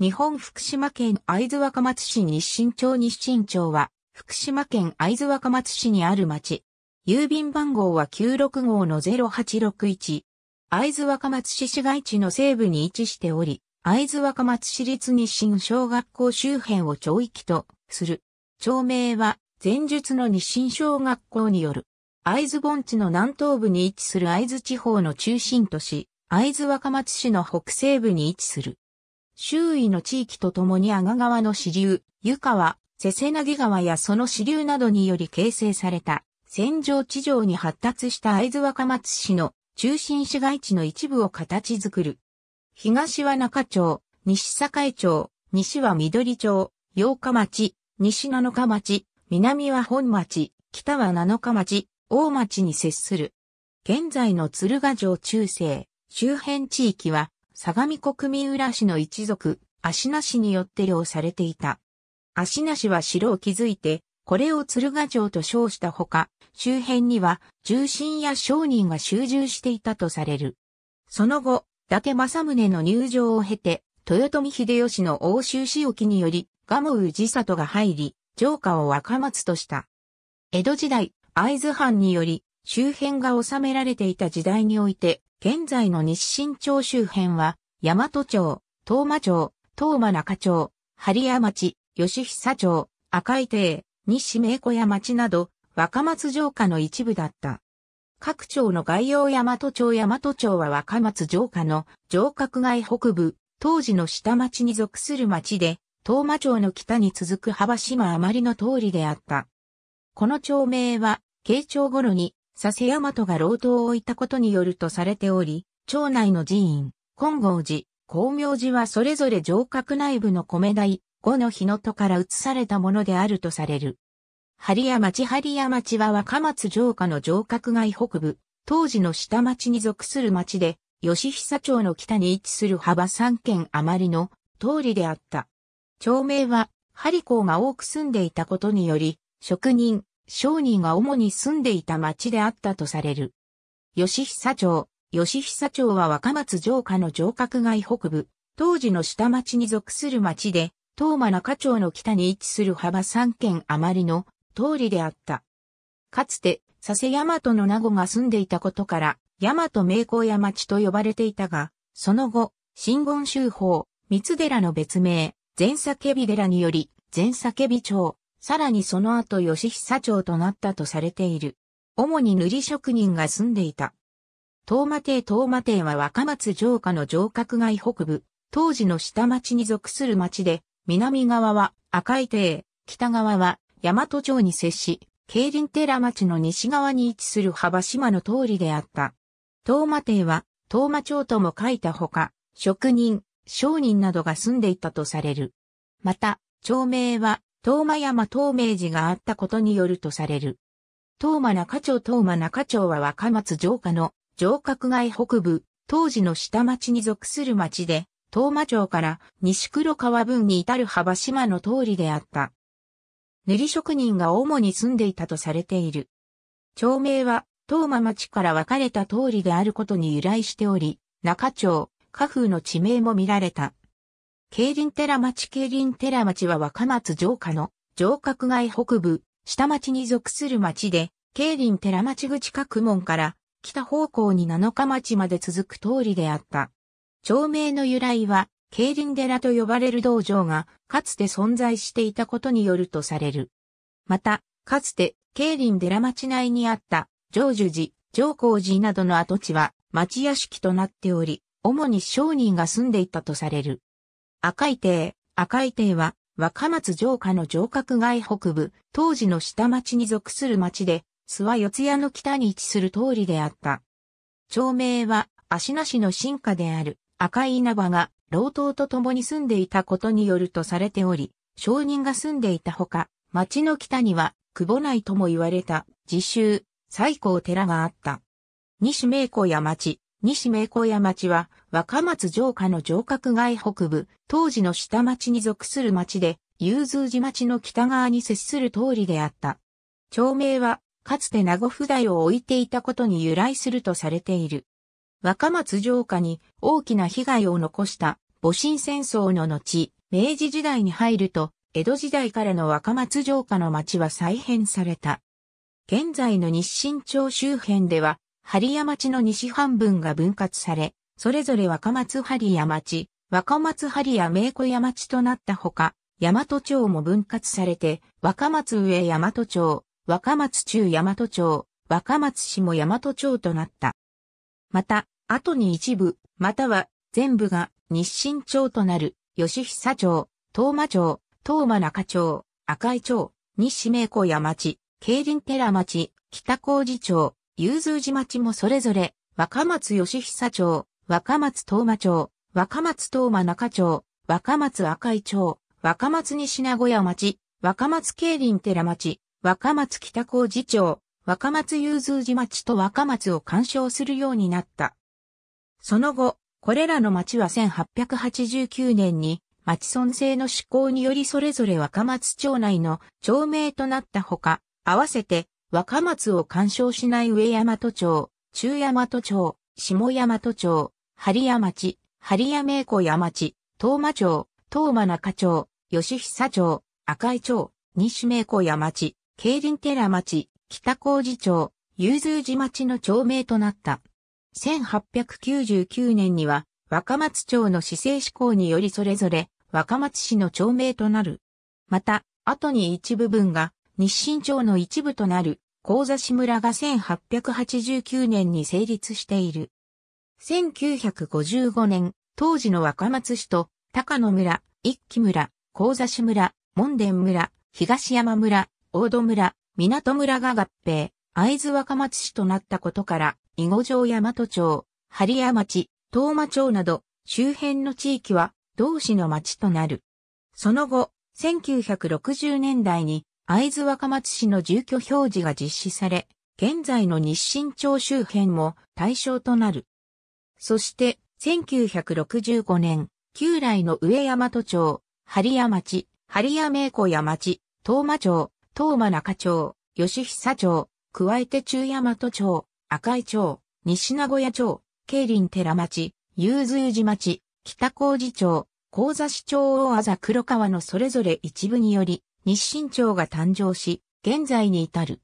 日本福島県会津若松市日清町日清町は、福島県会津若松市にある町。郵便番号は96号の0861。会津若松市市街地の西部に位置しており、会津若松市立日清小学校周辺を町域とする。町名は、前述の日清小学校による。会津盆地の南東部に位置する会津地方の中心都市、会津若松市の北西部に位置する。周囲の地域とともに阿賀川の支流、湯川、瀬瀬なぎ川やその支流などにより形成された、戦場地上に発達した会津若松市の中心市街地の一部を形作る。東は中町、西栄町、西は緑町、八日町、西七日町、南は本町、北は七日町、大町に接する。現在の鶴ヶ城中世、周辺地域は相模国民浦氏の一族、足名氏によって領されていた。足名氏は城を築いて、これを鶴ヶ城と称したほか、周辺には重臣や商人が集中していたとされる。その後、伊達政宗の入城を経て、豊臣秀吉の欧州市置により、蒲生氏里が入り、城下を若松とした。江戸時代、会津藩により、周辺が治められていた時代において、現在の日清町周辺は、大和町、東間町、東間中町、針谷町、吉久町、赤井邸、西名古屋町など、若松城下の一部だった。各町の概要大和町大和町は若松城下の城郭外北部、当時の下町に属する町で、東間町の北に続く幅島あまりの通りであった。この町名は、慶長頃に佐世大とが老頭を置いたことによるとされており、町内の寺院、金剛寺、光明寺はそれぞれ城郭内部の米台、五の日の戸から移されたものであるとされる。針屋町針屋町は若松城下の城郭外北部、当時の下町に属する町で、吉久町の北に位置する幅三軒余りの通りであった。町名は、針工が多く住んでいたことにより、職人、商人が主に住んでいた町であったとされる。吉久町、吉久町は若松城下の城郭街北部、当時の下町に属する町で、東間中町の北に位置する幅3県余りの通りであった。かつて、佐世大和の名護が住んでいたことから、大和名工屋町と呼ばれていたが、その後、新言州法、三寺の別名、前叫び寺により、前叫び町、さらにその後吉久町となったとされている。主に塗り職人が住んでいた。東馬邸東馬邸は若松城下の城郭街北部、当時の下町に属する町で、南側は赤い邸、北側は大和町に接し、競輪寺町の西側に位置する幅島の通りであった。東馬邸は、東馬町とも書いたほか、職人、商人などが住んでいたとされる。また、町名は、東間山東明寺があったことによるとされる。東間中町東間中町は若松城下の城郭街北部、当時の下町に属する町で、東間町から西黒川分に至る幅島の通りであった。塗り職人が主に住んでいたとされている。町名は、東間町から分かれた通りであることに由来しており、中町、家風の地名も見られた。競輪寺町競輪寺町は若松城下の城郭街北部、下町に属する町で、競輪寺町口各門から北方向に七日町まで続く通りであった。町名の由来は、競輪寺と呼ばれる道場がかつて存在していたことによるとされる。また、かつて競輪寺町内にあった常樹寺、上皇寺などの跡地は町屋敷となっており、主に商人が住んでいたとされる。赤い邸、赤い邸は、若松城下の城郭外北部、当時の下町に属する町で、諏訪四谷の北に位置する通りであった。町名は、芦名市の進化である、赤い稲葉が、老頭と共に住んでいたことによるとされており、商人が住んでいたほか、町の北には、久保内とも言われた、自習、最高寺があった。西名湖や町、西名古屋町は若松城下の城郭外北部、当時の下町に属する町で、融通寺町の北側に接する通りであった。町名は、かつて名護府台を置いていたことに由来するとされている。若松城下に大きな被害を残した戊辰戦争の後、明治時代に入ると、江戸時代からの若松城下の町は再編された。現在の日清町周辺では、針屋町の西半分が分割され、それぞれ若松針屋町、若松針屋名古屋町となったほか、大和町も分割されて、若松上大和町、若松中大和町、若松市も大和町となった。また、後に一部、または全部が日清町となる、吉久町、東間町、東間中町、赤井町、西名古屋町、競輪寺町、北路町、雄通寺町もそれぞれ、若松義久町、若松東馬町、若松東馬中町、若松赤井町、若松西名古屋町、若松競輪寺町、若松北高寺町、若松雄通寺町と若松を干渉するようになった。その後、これらの町は1889年に町村制の施行によりそれぞれ若松町内の町名となったほか、合わせて若松を干渉しない上大和町、中大和町、下大和町、針谷町、針谷名古屋町、東間町、東間中町、吉久町、赤井町、西名古屋町、競輪寺町、北高寺町、融通寺町の町名となった。1899年には、若松町の市政施行によりそれぞれ、若松市の町名となる。また、後に一部分が、日清町の一部となる、高座市村が1889年に成立している。1955年、当時の若松市と、高野村、一木村、高座市村、門田村、東山村、大戸村、港村が合併、会津若松市となったことから、囲碁城大和町、針谷町、東間町など、周辺の地域は、同市の町となる。その後、1960年代に、会津若松市の住居表示が実施され、現在の日清町周辺も対象となる。そして、1965年、旧来の上山都町、張屋町、張屋名古屋町、東間町、東間中町、吉久町、加えて中山都町、赤井町、西名古屋町、慶林寺町、雄通寺町、北寺町、高座市町大麻黒川のそれぞれ一部により、日清町が誕生し、現在に至る。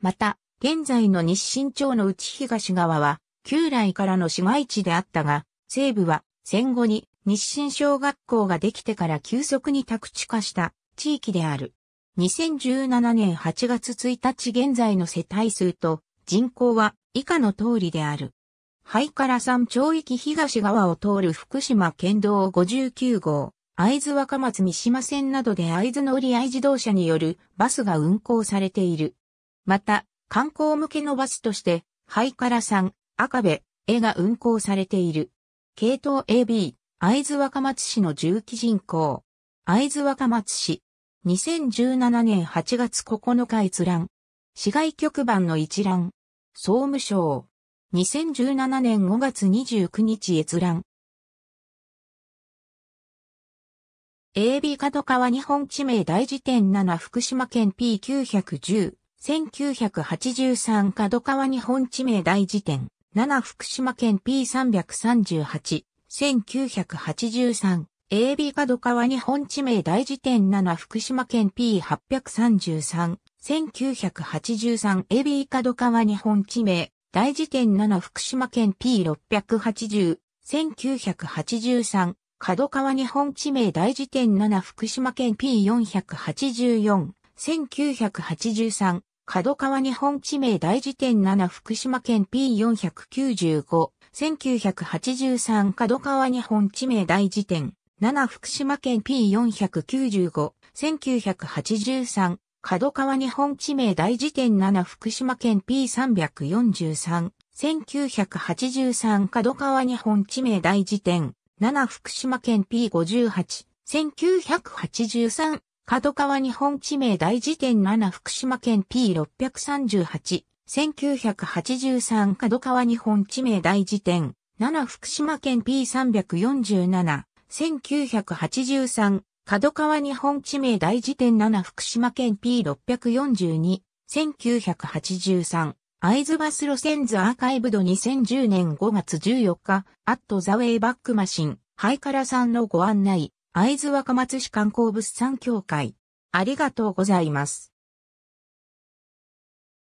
また、現在の日清町の内東側は、旧来からの市街地であったが、西部は戦後に日清小学校ができてから急速に宅地化した地域である。2017年8月1日現在の世帯数と人口は以下の通りである。灰から山町域東側を通る福島県道59号、会津若松三島線などで会津乗り合い自動車によるバスが運行されている。また、観光向けのバスとして、ハイカラさん、赤部、絵が運行されている。系統 AB、会津若松市の重機人口。会津若松市。2017年8月9日閲覧。市外局番の一覧。総務省。2017年5月29日閲覧。AB 角川日本地名大辞典7福島県 P910、1983角川日本地名大辞典7福島県 P338、1983、AB 角川日本地名大辞典7福島県 P833、1983 AB 角川日本地名大辞典7福島県 P680、1983角川日本地名大辞典7福島県 P484、1983、角川日本地名大辞典7福島県 P495、1983角川日本地名大辞典7福島県 P495、1983角川日本地名大辞典7福島県 P343、1983角川日本地名大辞典7福島県 P58、1983、角川日本地名大辞典7福島県 P638、1983角川日本地名大辞典7福島県 P347、1983角川日本地名大辞典7福島県 P642、1983会津バス路線図アーカイブド2010年5月14日、アットザウェイバックマシン、ハイカラさんのご案内、会津若松市観光物産協会。ありがとうございます。